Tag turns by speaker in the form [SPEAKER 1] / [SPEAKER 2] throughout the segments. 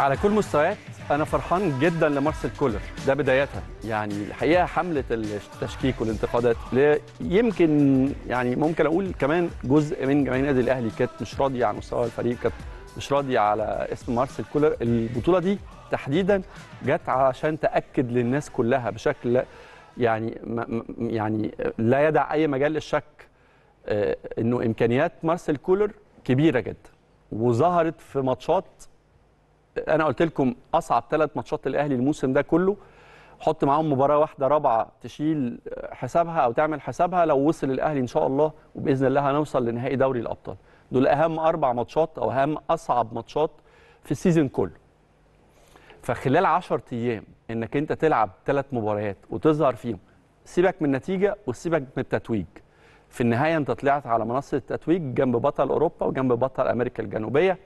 [SPEAKER 1] على كل مستويات انا فرحان جدا لمارسيل كولر ده بدايتها يعني الحقيقه حمله التشكيك والانتقادات يمكن يعني ممكن اقول كمان جزء من جماهير النادي الاهلي كانت مش راضيه عن مستوى الفريق كانت مش راضيه على اسم مارسيل كولر البطوله دي تحديدا جت عشان تاكد للناس كلها بشكل يعني يعني لا يدع اي مجال للشك آه، انه امكانيات مارسيل كولر كبيره جدا وظهرت في ماتشات انا قلت لكم اصعب ثلاث ماتشات الاهلي الموسم ده كله حط معاهم مباراه واحده رابعه تشيل حسابها او تعمل حسابها لو وصل الاهلي ان شاء الله وباذن الله هنوصل لنهائي دوري الابطال دول اهم اربع ماتشات او اهم اصعب ماتشات في السيزون كله فخلال 10 ايام انك انت تلعب ثلاث مباريات وتظهر فيهم سيبك من النتيجه وسيبك من التتويج في النهايه انت طلعت على منصه التتويج جنب بطل اوروبا وجنب بطل امريكا الجنوبيه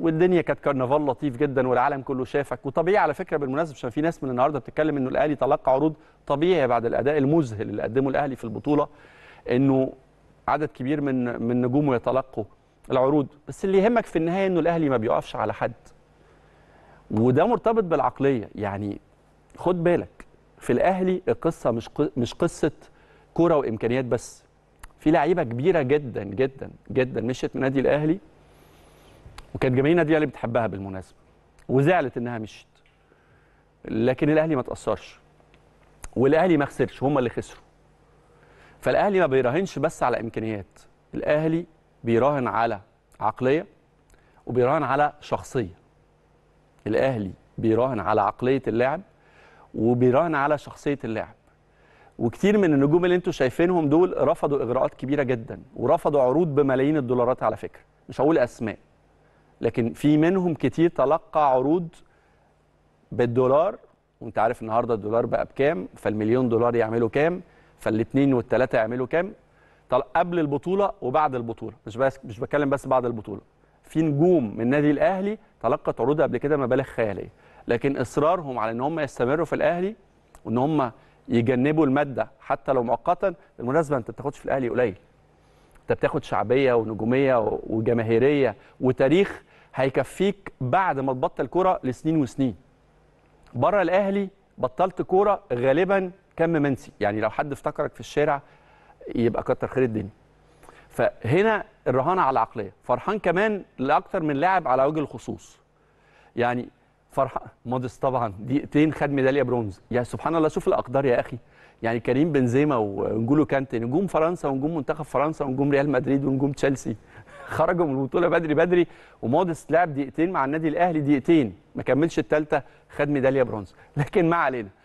[SPEAKER 1] والدنيا كانت كرنفال لطيف جدا والعالم كله شافك وطبيعي على فكره بالمناسبه عشان في ناس من النهارده بتتكلم انه الاهلي تلقى عروض طبيعي بعد الاداء المذهل اللي قدمه الاهلي في البطوله انه عدد كبير من من نجومه يتلقوا العروض بس اللي يهمك في النهايه انه الاهلي ما بيقفش على حد وده مرتبط بالعقليه يعني خد بالك في الاهلي القصه مش مش قصه كوره وامكانيات بس في لعيبه كبيره جدا جدا جدا مشيت من نادي الاهلي وكانت جماهير النادي الاهلي بتحبها بالمناسبه وزعلت انها مشيت لكن الاهلي ما تاثرش والاهلي ما خسرش هم اللي خسروا فالاهلي ما بيراهنش بس على امكانيات الاهلي بيراهن على عقليه وبيراهن على شخصيه الاهلي بيراهن على عقليه اللاعب وبيراهن على شخصيه اللاعب وكتير من النجوم اللي انتم شايفينهم دول رفضوا اغراءات كبيره جدا ورفضوا عروض بملايين الدولارات على فكره مش هقول اسماء لكن في منهم كتير تلقى عروض بالدولار وانت عارف النهارده الدولار بقى بكام فالمليون دولار يعملوا كام فالاثنين والثلاثه يعملوا كام طب قبل البطوله وبعد البطوله مش بس مش بتكلم بس بعد البطوله في نجوم من النادي الاهلي تلقت عروض قبل كده مبالغ خياليه لكن اصرارهم على ان هم يستمروا في الاهلي وان هم يجنبوا الماده حتى لو مؤقتا بالمناسبه انت ما بتاخدش في الاهلي قليل انت بتاخد شعبيه ونجوميه وجماهيريه وتاريخ هيكفيك بعد ما تبطل كوره لسنين وسنين بره الاهلي بطلت كوره غالبا كم منسي يعني لو حد افتكرك في الشارع يبقى كتر خير الدنيا فهنا الرهان على العقليه فرحان كمان لاكثر من لاعب على وجه الخصوص يعني فرحان موديس طبعا دقيقتين خد ميداليه برونز يا سبحان الله شوف الاقدار يا اخي يعني كريم بنزيما ونجولو كانتي نجوم فرنسا ونجوم منتخب فرنسا ونجوم ريال مدريد ونجوم تشيلسي خرجوا من البطوله بدري بدري ومودست لعب دقيقتين مع النادي الاهلي دقيقتين ما كملش الثالثه خد ميداليه برونز لكن ما علينا